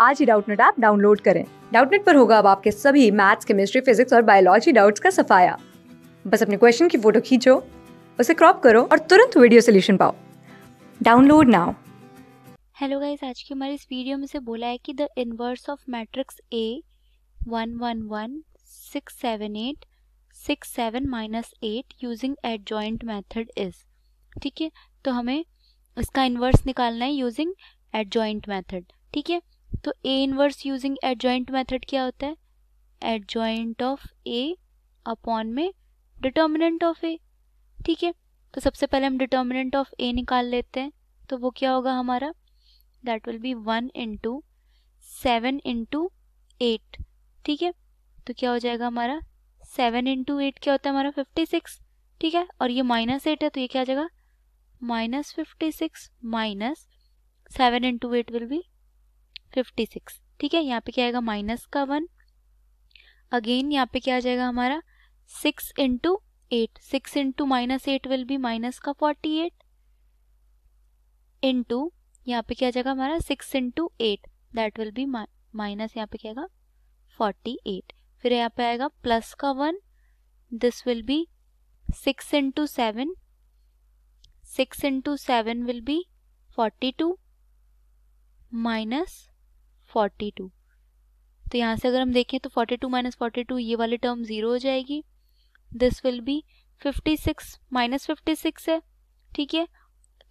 आज ही Doubtnut app download करें डाउटनेट पर होगा अब आपके सभी मैथ्स केमिस्ट्री फिजिक्स और बायोलॉजी डाउट्स का सफाया बस अपने क्वेश्चन की फोटो खींचो उसे क्रॉप करो और तुरंत वीडियो सोल्यूशन पाओ डाउनलोड नाउ हेलो गाइस आज की हमारी इस वीडियो में से बोला है कि the inverse of matrix A one one one six seven eight six seven minus eight using adjoint method is ठीक है तो हमें इसका इन्वर्स निकालना है यूजिंग एट जॉइंट मैथड ठीक है तो A inverse using adjoint method क्या होता है एडजॉइंट ऑफ ए अपॉन में डिटर्मिनेंट ऑफ ए ठीक है तो सबसे पहले हम डिटर्मिनेंट ऑफ ए निकाल लेते हैं तो वो क्या होगा हमारा that will be one into seven into eight ठीक है तो क्या हो जाएगा हमारा सेवन इंटू एट क्या होता है हमारा फिफ्टी सिक्स ठीक है और ये माइनस एट है तो ये क्या आ जाएगा minus fifty six minus seven into eight will be fifty six ठीक है यहाँ पे क्या आएगा माइनस का वन अगेन यहाँ पे क्या आ जाएगा हमारा six into eight six into minus eight will be minus का फोर्टी एट इंटू यहाँ पे क्या आ जाएगा हमारा six into eight that will be minus यहाँ पे क्या आएगा फोर्टी एट फिर यहाँ पे आएगा प्लस का one this will be six into seven six into seven will be forty two minus forty two तो यहाँ से अगर हम देखें तो forty two minus forty two ये वाली टर्म ज़ीरो हो जाएगी this will be fifty six minus fifty six है ठीक है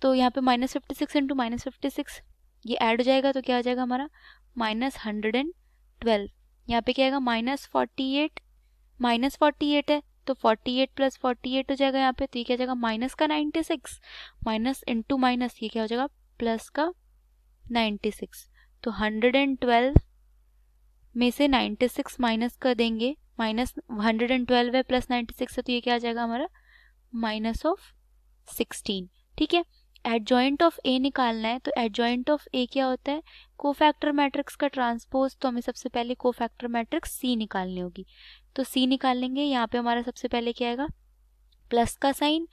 तो यहाँ पे minus fifty six into minus fifty six ये ऐड हो जाएगा तो क्या हो जाएगा हमारा माइनस हंड्रेड एंड ट्वेल्व यहाँ पे क्या आएगा minus forty eight minus forty eight है तो forty eight plus forty eight हो जाएगा यहाँ पे तो ये क्या जाएगा माइनस का ninety six minus into minus ये क्या हो जाएगा प्लस का नाइन्टी सिक्स तो हंड्रेड एंड ट्वेल्व में से नाइन्टी सिक्स माइनस कर देंगे माइनस हंड्रेड एंड ट्वेल्व है प्लस 96 सिक्स है तो ये क्या आ जाएगा हमारा माइनस ऑफ सिक्सटीन ठीक है एट जॉइंट ऑफ ए निकालना है तो एडजॉइंट जॉइंट ऑफ ए क्या होता है कोफैक्टर मैट्रिक्स का ट्रांसपोज तो हमें सबसे पहले कोफैक्टर मैट्रिक्स सी निकालनी होगी तो सी निकाल लेंगे यहाँ पे हमारा सबसे पहले क्या आएगा प्लस का sign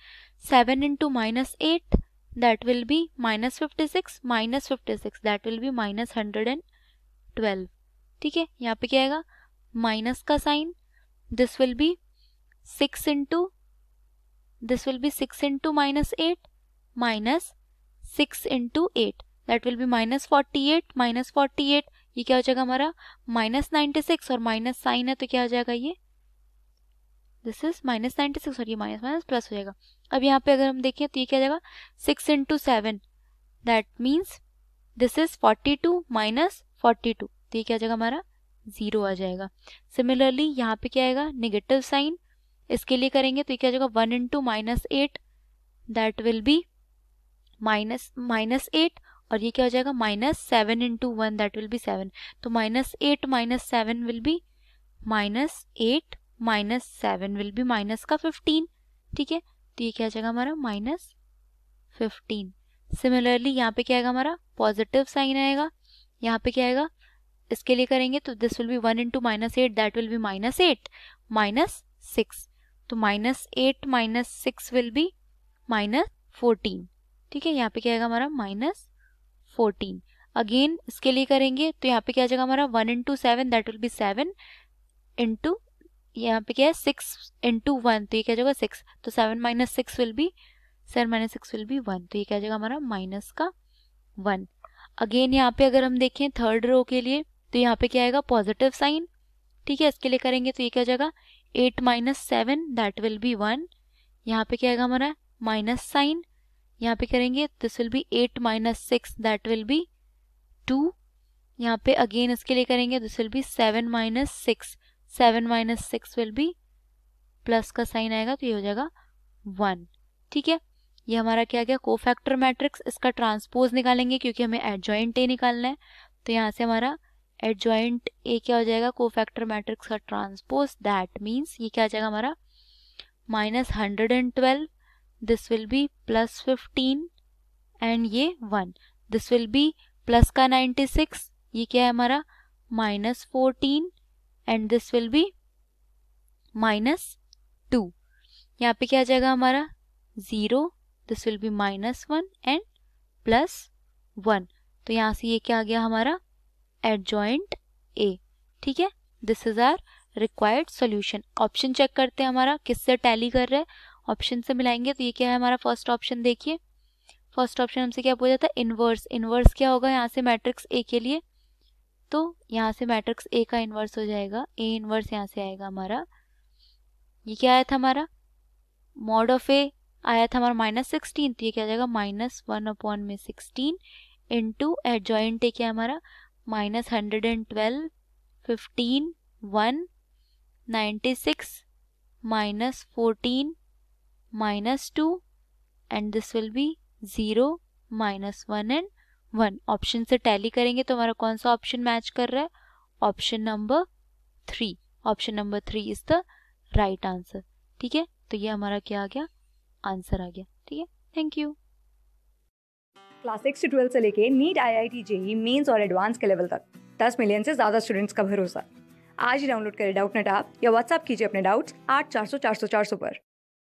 seven into minus eight that will be minus 56 minus 56 that will be minus 112 ठीक है यहाँ पे क्या आएगा माइनस का sign this will be six into this will be six into minus eight minus six into eight that will be minus forty eight minus forty eight ये क्या हो जाएगा हमारा माइनस नाइन्टी सिक्स और माइनस साइन है तो क्या हो जाएगा ये this is minus ninety six और ये माइनस माइनस प्लस हो जाएगा अब यहाँ पे अगर हम देखें तो ये क्या जाएगा six into seven that means this is forty two minus forty two तो ये क्या जाएगा हमारा जीरो आ जाएगा सिमिलरली यहाँ पे क्या आएगा निगेटिव साइन इसके लिए करेंगे तो ये क्या जाएगा one into minus eight that will be minus minus eight और ये क्या हो जाएगा minus seven into one that will be seven तो minus eight minus seven will be minus eight minus seven will be minus का fifteen ठीक है तो ये क्या आ जाएगा हमारा माइनस फिफ्टीन सिमिलरली यहाँ पे क्या आएगा हमारा पॉजिटिव साइन आएगा यहाँ पे क्या आएगा इसके लिए करेंगे तो this will be one into minus eight that will be minus eight minus six तो minus eight minus six will be minus fourteen ठीक है यहाँ पे क्या आएगा हमारा माइनस फोर्टीन अगेन इसके लिए करेंगे तो यहाँ पे क्या आ जाएगा हमारा one into seven that will be seven into यहाँ पे क्या है सिक्स इंटू वन तो ये क्या जाएगा सिक्स तो seven minus six will be seven minus six will be one तो ये क्या जाएगा हमारा माइनस का वन अगेन यहाँ पे अगर हम देखें थर्ड रो के लिए तो यहाँ पे क्या आएगा पॉजिटिव साइन ठीक है इसके लिए करेंगे तो ये क्या जाएगा eight minus seven that will be one यहाँ पे क्या आएगा हमारा माइनस साइन यहाँ पे करेंगे this will be eight minus six that will be two यहाँ पे अगेन इसके लिए करेंगे this will be seven minus six seven minus six will be plus का साइन आएगा तो ये हो जाएगा वन ठीक है ये हमारा क्या गया को फैक्टर मैट्रिक्स इसका ट्रांसपोज निकालेंगे क्योंकि हमें एडजॉइंट ए निकालना है तो यहाँ से हमारा एडजॉइंट ए क्या हो जाएगा को फैक्टर मैट्रिक्स का ट्रांसपोज दैट मीन्स ये क्या आ जाएगा हमारा minus hundred and twelve this will be plus fifteen and ये one this will be plus का नाइन्टी सिक्स ये क्या है हमारा minus fourteen and this will be minus two यहाँ पे क्या आ जाएगा हमारा zero this will be minus one and plus one तो यहाँ से ये क्या आ गया हमारा एडजॉइंट ए ठीक है this is our required solution option check करते हैं हमारा किससे टैली कर रहा है ऑप्शन से मिलाएंगे तो ये क्या है हमारा फर्स्ट ऑप्शन देखिए फर्स्ट ऑप्शन हमसे क्या पूछा था इनवर्स इन्वर्स क्या होगा यहाँ से मैट्रिक्स ए के लिए तो यहाँ से मैट्रिक्स ए का इन्वर्स हो जाएगा ए इन्वर्स यहाँ से आएगा हमारा ये क्या आया था हमारा मॉड ऑफ ए आया था हमारा माइनस सिक्सटीन तो ये क्या आ जाएगा माइनस वन अपॉन में सिक्सटीन इंटू जॉइंट ए क्या हमारा minus hundred and twelve fifteen one ninety six minus fourteen minus two and this will be zero minus one and one option से tally करेंगे तो हमारा कौन सा ऑप्शन मैच कर रहा है option number three option number three is the right answer ठीक है तो ये हमारा क्या आ गया आंसर आ गया ठीक है थैंक यू क्लास सिक्स से ट्वेल्थ से लेके NEET I I T JEE Mains और एडवांस के लेवल तक दस मिलियन से ज़्यादा स्टूडेंट्स का भरोसा आज ही डाउनलोड करें डाउट नेट आप या व्हाट्सअप कीजिए अपने डाउट्स आठ चार सौ चार सौ चार सौ पर